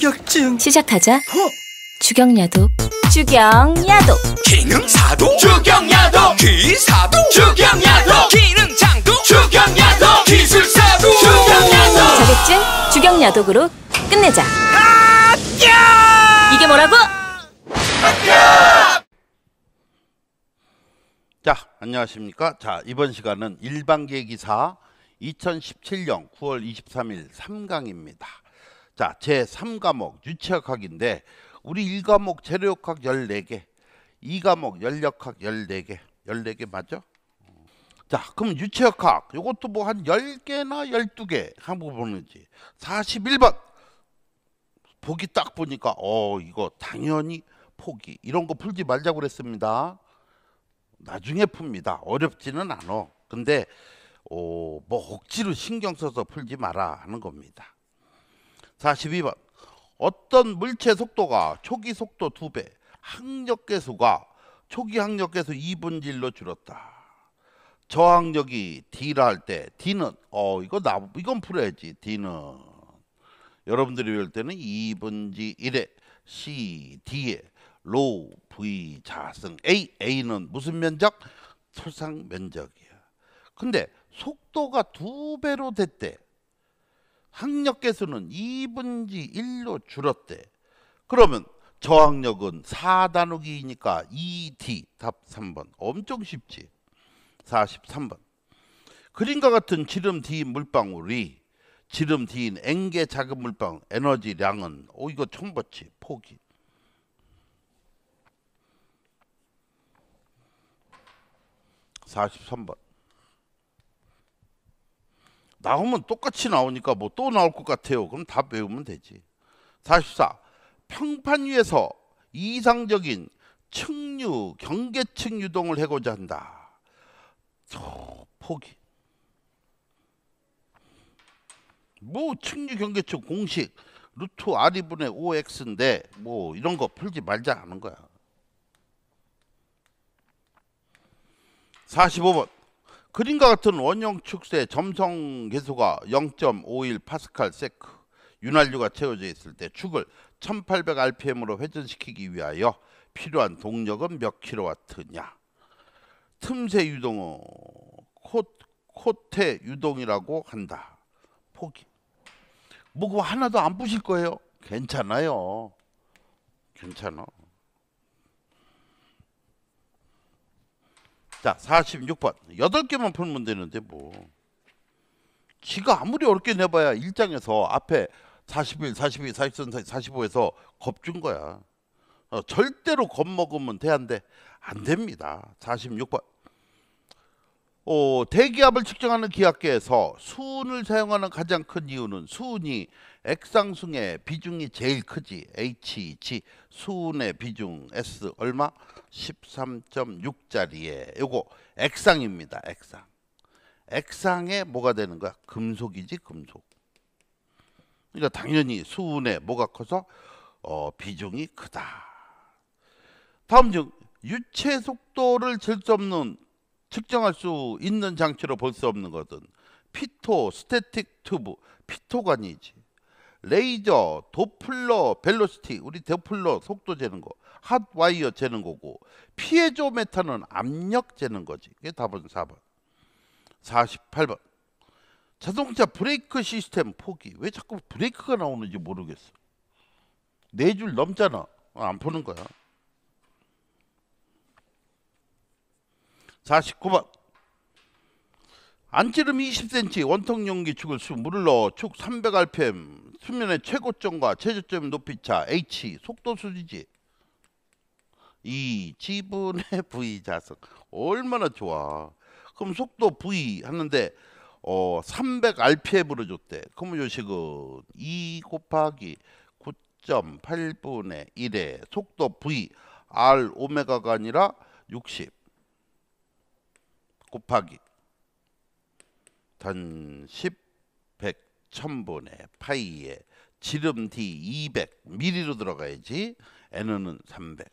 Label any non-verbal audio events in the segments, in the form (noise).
어? 자격증 시작하자 허! 주경야독 주경야독 기능사도 주경야독 기사도 주경야독 기능장도 주경야독 기술사도 주경야독 자격증 주경야독으로 끝내자 이게 뭐라고? 자 안녕하십니까 자 이번 시간은 일반계 기사 2017년 9월 23일 3강입니다 자, 제 3과목 유체학학인데 우리 1과목 재료역학 14개, 2과목 열역학 14개, 14개 맞죠? 자, 그럼 유치역학 이것도 뭐 한 10개나 12개 한번 보는지 41번 보기 딱 보니까 어 이거 당연히 포기 이런 거 풀지 말자고 그랬습니다 나중에 풉니다 어렵지는 않어 근데 어, 뭐 억지로 신경 써서 풀지 마라 하는 겁니다 42번 어떤 물체 속도가 초기 속도 2배 항력계수가 초기 항력계수 2분질로 줄었다 저항력이 D라 할 때 D는 어 이거 나 이건 풀어야지 D는 여러분들이 외울 때는 2분지 1에 C, D에 로, V, 자승 A, A는 무슨 면적? 설상 면적이야 근데 속도가 두 배로 됐대 학력 개수는 2분지 1로 줄었대. 그러면 저항력은 4 나누기 니까 2D 답 3번. 엄청 쉽지. 43번. 그림과 같은 지름 D인 물방울이 지름 D인 N개 작은 물방울 에너지량은 오 이거 처음 봤 포기. 사십번 나오면 똑같이 나오니까 뭐 또 나올 것 같아요. 그럼 다 배우면 되지. 44. 평판 위에서 이상적인 층류, 경계층 유동을 해고자 한다. 어, 포기. 뭐 층류 경계층 공식 루트 R분의 5X인데 뭐 이런 거 풀지 말자 하는 거야. 45번 그림과 같은 원형 축세 점성 계수가 0.51 파스칼 세크 윤활유가 채워져 있을 때 축을 1800 rpm으로 회전시키기 위하여 필요한 동력은 몇 킬로와트냐? 틈새 유동어 코테 유동이라고 한다. 포기. 뭐 그거 하나도 안 부실 거예요. 괜찮아요. 괜찮아. 자, 46번. 8개만 풀면 되는데 뭐. 지가 아무리 어렵게 내봐야 1장에서 앞에 41, 42, 43, 45에서 겁준 거야. 어, 절대로 겁먹으면 돼안돼안 안 됩니다. 46번. 어, 대기압을 측정하는 기압계에서 수은을 사용하는 가장 큰 이유는 수은이 액상승의 비중이 제일 크지 HG e 수은의 비중 S 얼마? 13.6짜리에 요거 액상입니다 액상 액상에 뭐가 되는 거야? 금속이지 금속 그러니까 당연히 수은의 뭐가 커서 어, 비중이 크다 다음 중 유체 속도를 잴수 없는 측정할 수 있는 장치로 볼 수 없는 것은 피토 스태틱 튜브 피토관이지 레이저, 도플러, 벨로시티, 우리 도플러 속도 재는 거, 핫와이어 재는 거고 피에조 메타는 압력 재는 거지. 이게 답은 4번. 48번. 자동차 브레이크 시스템 포기. 왜 자꾸 브레이크가 나오는지 모르겠어. 네줄 넘잖아. 어, 안 푸는 거야. 49번. 안찌름 20cm 원통 연기 축을 수 물을 넣어 축 300rpm 수면의 최고점과 최저점 높이 차 h 속도 수지지 이 지분의 v (laughs) 자석 얼마나 좋아 그럼 속도 v 하는데 어 300rpm으로 줬대 그러면 요식은 2 곱하기 9.8분의 1의 속도 v r 오메가가 아니라 60 곱하기 단10 1 0 0 0분의 파이에 지름 D 200 미리로 들어가야지 N은 300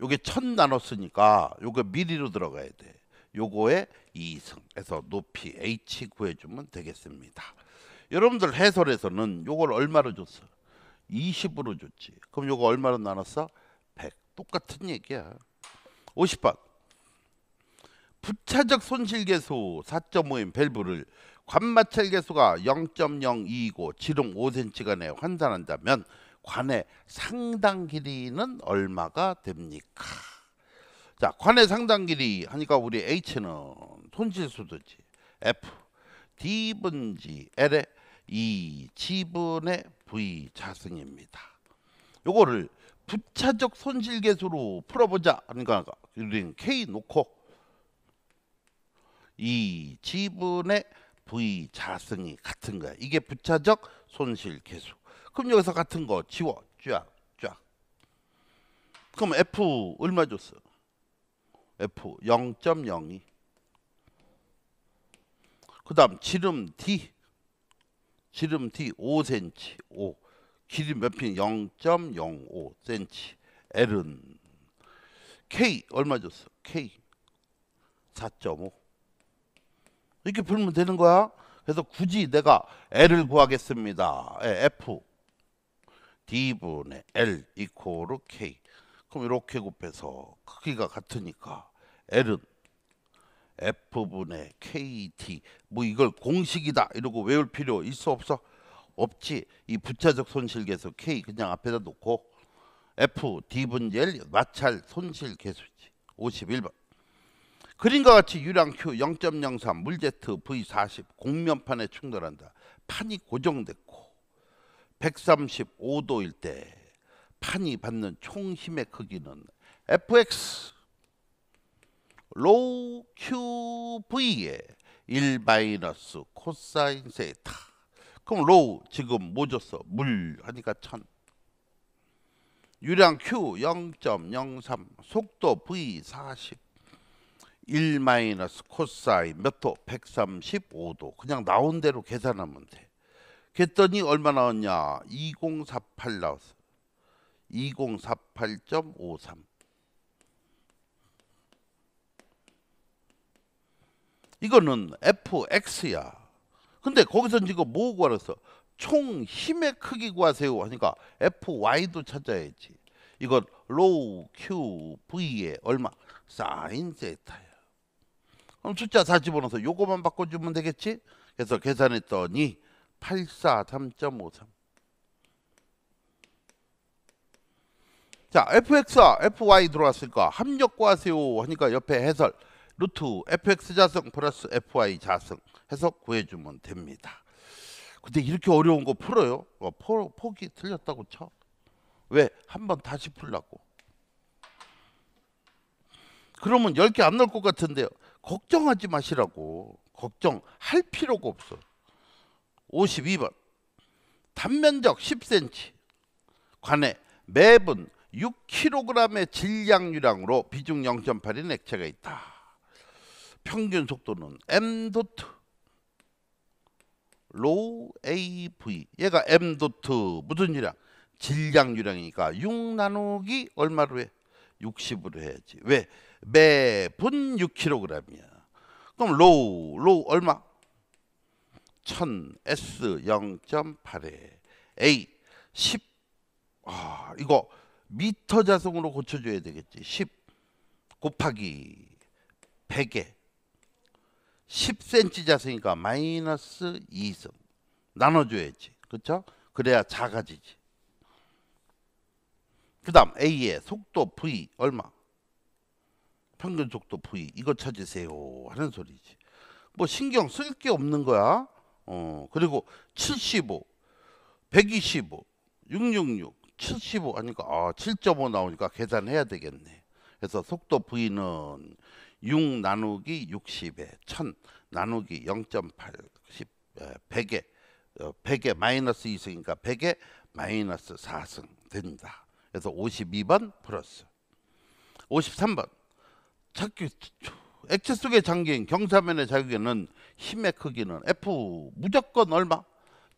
요게 1000 나눴으니까 요게 미리로 들어가야 돼 요거에 2승에서 높이 H 구해주면 되겠습니다 여러분들 해설에서는 요걸 얼마로 줬어? 20으로 줬지 그럼 요거 얼마로 나눴어? 100 똑같은 얘기야 50번 부차적 손실계수 4.5인 밸브를 관마찰 개수가 0.02이고 지름 5cm가 내 환산한다면 관의 상당 길이는 얼마가 됩니까? 자, 관의 상당 길이 하니까 우리 H는 손실수도지 F D분지 L의 2분의 V 자승입니다. 요거를 부차적 손실계수로 풀어보자 그러니까 우리는 K 놓고 2 G분의 V 자승이 같은 거야. 이게 부차적 손실 계수. 그럼 여기서 같은 거 지워 쫙 쫙. 그럼 F 얼마 줬어? F 0.02. 그다음 지름 D. 지름 D 5cm. 5. 길이 몇 핀? 0.05cm. L은 K 얼마 줬어? K 4.5. 이렇게 풀면 되는 거야. 그래서 굳이 내가 L을 구하겠습니다. 예, F D분의 L 이코르 K 그럼 이렇게 곱해서 크기가 같으니까 L은 F분의 KT 뭐 이걸 공식이다 이러고 외울 필요 있어 없어? 없지 이 부차적 손실 계수 K 그냥 앞에다 놓고 F D분 L 마찰 손실 계수지 51번 그림과 같이 유량큐 0.03 물제트 V40 공면판에 충돌한다. 판이 고정됐고 135도일 때 판이 받는 총 힘의 크기는 fx 로우 qv의 1 마이너스 코사인 세타 그럼 로 지금 뭐 줬어? 물 하니까 천 유량 q 0.03 속도 v 40 1 마이너스 코사인 몇 도? 135도. 그냥 나온 대로 계산하면 돼. 그랬더니 얼마 나왔냐? 2048 나왔어. 2048.53. 이거는 fx야. 근데 거기서 지금 뭐 구하랬어? 총 힘의 크기 구하세요 하니까 그러니까 fy도 찾아야지. 이건 로우 q v에 얼마? 사인 세타야. 그럼 숫자 4 집어넣어서 요거만 바꿔주면 되겠지? 그래서 계산했더니 843.53 자, fx와 fy 들어왔으니까 합력 구하세요 하니까 옆에 해설 루트 fx 자승 플러스 fy 자승 해서 구해주면 됩니다. 근데 이렇게 어려운 거 풀어요? 어, 포, 폭이 틀렸다고 쳐? 왜? 한번 다시 풀라고. 그러면 10개 안 넣을 것 같은데요. 걱정하지 마시라고. 걱정할 필요가 없어. 52번. 단면적 10cm. 관에 매분 6kg의 질량 유량으로 비중 0.8인 액체가 있다. 평균 속도는 m 도트 로우 AV 얘가 m 도트 무슨 유량? 질량 유량이니까 6 나누기 얼마로 해? 60으로 해야지. 왜? 매분 6kg이야. 그럼 로우, 로우 얼마? 1000 S 0.8에 A 10 아, 이거 미터 자성으로 고쳐 줘야 되겠지. 10 곱하기 100에 10cm 자성니까 마이너스 2승 나눠 줘야지. 그렇 그래야 작아지지. 그다음 A의 속도 V 얼마? 평균 속도 V 이거 찾으세요 하는 소리지. 뭐 신경 쓸 게 없는 거야. 어 그리고 75, 125, 666, 75 하니까 아, 7.5 나오니까 계산해야 되겠네. 그래서 속도 V는 6 나누기 60에 1000 나누기 0.8 10, 0에 100에 마이너스 2승이니까 100에 마이너스 4승 된다. 그래서 52번 플러스 53번 자기 액체 속에 잠긴 경사면의 자격에는 힘의 크기는 F 무조건 얼마?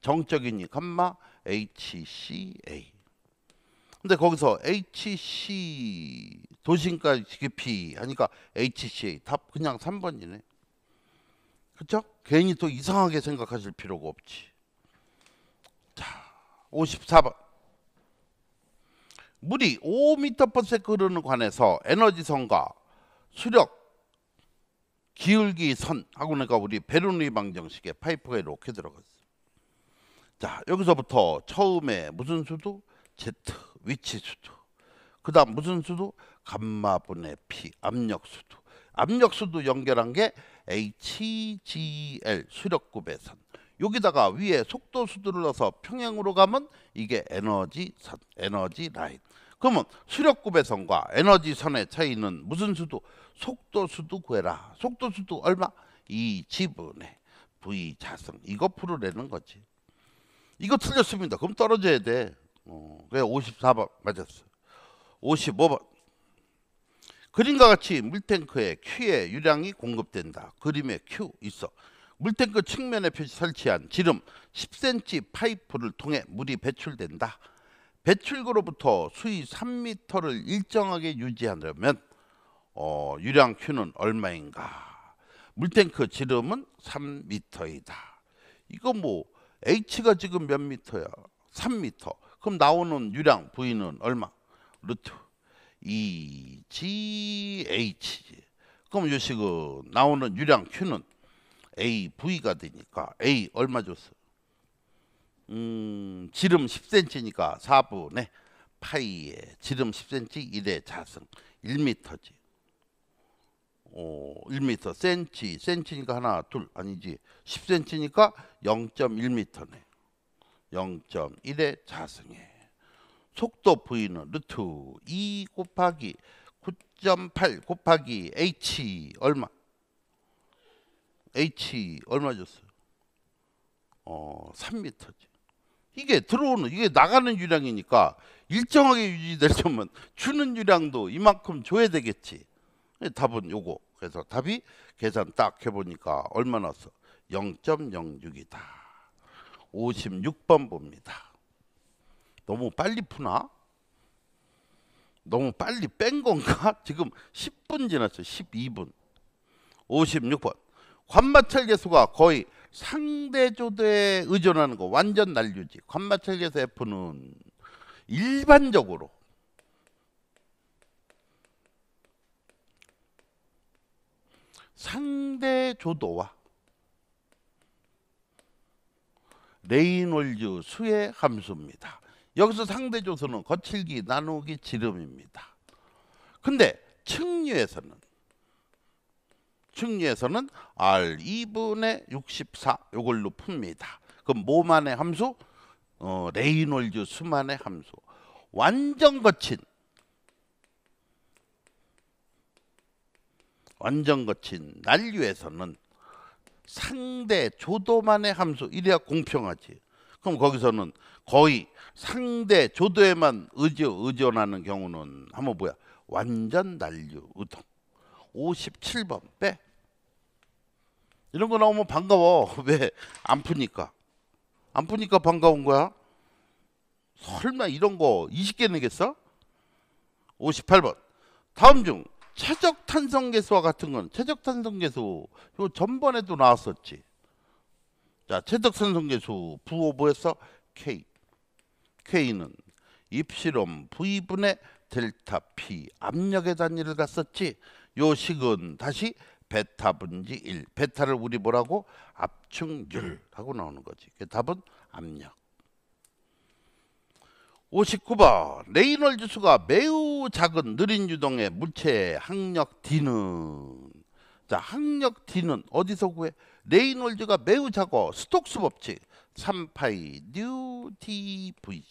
정적인 이 감마 HCA. 근데 거기서 HC 도심까지 깊이 하니까 HCA 답 그냥 3번이네. 그렇죠? 괜히 또 이상하게 생각하실 필요가 없지. 자, 54번. 물이 5m/s 흐르는 관에서 에너지성과 수력, 기울기 선 하고 내가 우리 베르니 방정식에 파이프가 이렇게 들어갔어요. 자 여기서부터 처음에 무슨 수도? Z 위치 수도. 그 다음 무슨 수도? 감마분의 P 압력 수도. 압력 수도 연결한 게 HGL 수력급의 선. 여기다가 위에 속도 수도를 넣어서 평행으로 가면 이게 에너지 선, 에너지 라인. 그러면 수력구배선과 에너지선의 차이는 무슨 수도? 속도수도 구해라. 속도수도 얼마? 이 지분의 V 자성. 이거 풀어내는 거지. 이거 틀렸습니다. 그럼 떨어져야 돼. 어, 그래 54번 맞았어. 55번. 그림과 같이 물탱크에 Q의 유량이 공급된다. 그림에 Q 있어. 물탱크 측면에 표시 설치한 지름 10cm 파이프를 통해 물이 배출된다. 배출구로부터 수위 3m를 일정하게 유지하려면 어, 유량 큐는 얼마인가? 물탱크 지름은 3m이다. 이거 뭐 H가 지금 몇미야3미 그럼 나오는 유량 V는 얼마? 루트 2GH. 그럼 요식은 나오는 유량 Q는 AV가 되니까 A 얼마 줬어? 음, 지름 10cm니까 4분의 파이에 지름 10cm 1의 자승 1m지. 어, 1m 센치 센치니까 하나 둘 아니지 10cm니까 0.1m네. 0.1의 자승에 속도 v는 루트 2 곱하기 9.8 곱하기 h 얼마? h 얼마 줬어요? 어, 3m지. 이게 들어오는 이게 나가는 유량이니까 일정하게 유지될려면 (laughs) 주는 유량도 이만큼 줘야 되겠지. 예, 답은 요거. 그래서 답이 계산 딱 해보니까 얼마나 써? 0.06이다. 56번 봅니다. 너무 빨리 푸나? 너무 빨리 뺀 건가? (laughs) 지금 10분 지났죠. 12분. 56번. 관마찰 개수가 거의 상대조도에 의존하는 거 완전 난류지. 관마철계에서 F는 일반적으로 상대조도와 레이놀즈 수의 함수입니다. 여기서 상대조도는 거칠기 나누기 지름입니다. 근데 측류에서는 증리에서는 r 2분의 64 요걸로 풉니다. 그럼 모만의 함수 어, 레이놀즈 수만의 함수 완전 거친 완전 거친 난류에서는 상대 조도만의 함수 이래야 공평하지. 그럼 거기서는 거의 상대 조도에만 의지 의존하는 경우는 한번 뭐야 완전 난류 우동 57번 빼 이런 거 나오면 반가워. (laughs) 왜? 안 푸니까. 안 푸니까 반가운 거야. 설마 이런 거 20개 내겠어? 58번. 다음 중 최적 탄성 계수와 같은 건 최적 탄성 계수 요 전번에도 나왔었지. 자, 최적 탄성 계수 부호 뭐였어? K. K는 입실험 V분의 델타 P 압력의 단위를 갔었지. 요 식은 다시 베타 분지 1. 베타를 우리 뭐라고 압축률 하고 나오는 거지. 그 답은 압력. 59번 레이놀즈 수가 매우 작은 느린 유동의 물체의 항력 D는 자 항력 D는 어디서 구해? 레이놀즈가 매우 작아 스톡스 법칙 3파이 뉴 DV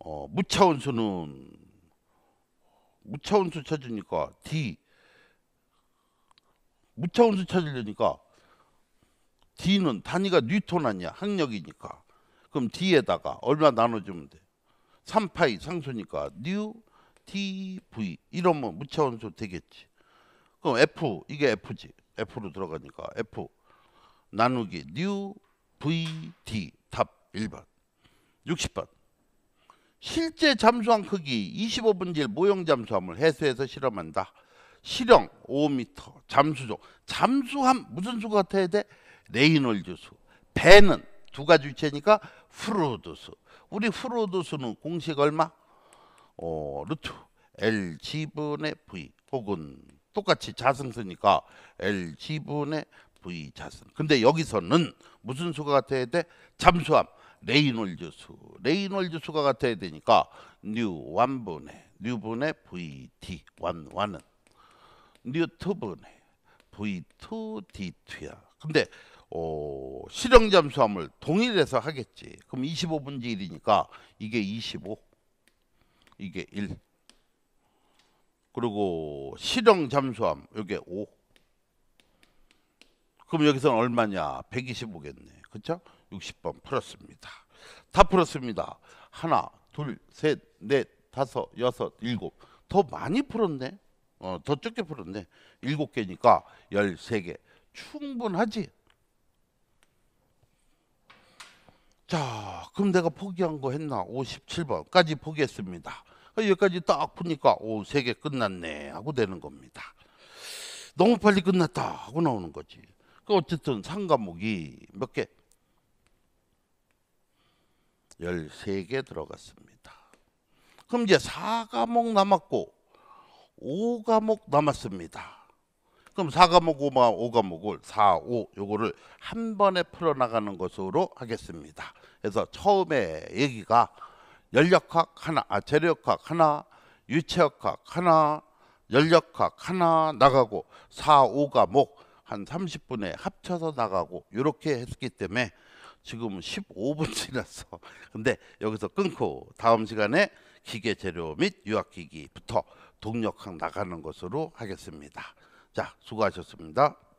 어, 무차원수는 무차원수 쳐주니까 D 무차원수 찾으려니까 D는 단위가 뉴턴 아니야 학력이니까 그럼 D에다가 얼마 나눠주면 돼 3파이 상수니까 뉴 T V 이러면 무차원수 되겠지 그럼 F 이게 F지 F로 들어가니까 F 나누기 뉴 V D 답 1번 60번 실제 잠수함 크기 25분질 모형 잠수함을 해수해서 실험한다 실형 5m, 잠수조. 잠수함 무슨 수 같아야 돼? 레이놀드 수. 배는 두 가지 위치니까 프로드 수. 우리 프로드 수는 공식 얼마? 어, 루트 L 지분의 V 혹은 똑같이 자승수니까 L 지분의 V 자승. 근데 여기서는 무슨 수가 같아야 돼? 잠수함 레이놀드 수. 레이놀드 수가 같아야 되니까 뉴 완분의 뉴분의 VT 완 완은 뉴트브네 V2D2야. 근데 어, 실형 잠수함을 동일해서 하겠지. 그럼 25분지 1이니까 이게 25, 이게 1. 그리고 실형 잠수함 여기 5. 그럼 여기서는 얼마냐? 125겠네. 그렇죠? 60번 풀었습니다. 다 풀었습니다. 하나, 둘, 셋, 넷, 다섯, 여섯, 일곱. 더 많이 풀었네. 어, 더 적게 풀었네. 일곱 개니까 열세 개. 충분하지? 자, 그럼 내가 포기한 거 했나? 57번까지 포기했습니다. 여기까지 딱 푸니까 오, 세개 끝났네 하고 되는 겁니다. 너무 빨리 끝났다 하고 나오는 거지. 그 어쨌든 상 과목이 몇 개? 13개 들어갔습니다. 그럼 이제 4과목 남았고 5과목 남았습니다. 그럼 4과목, 5과목, 을 4, 5 요거를 한 번에 풀어나가는 것으로 하겠습니다. 그래서 처음에 얘기가 열역학 하나, 아, 재력학 하나, 유체역학 하나, 열역학 하나 나가고 4, 5과목 한 30분에 합쳐서 나가고 이렇게 했기 때문에 지금 15분 (laughs) 지났어. 근데 여기서 끊고 다음 시간에 기계 재료 및 유학기기부터 동력항 나가는 것으로 하겠습니다. 자, 수고하셨습니다.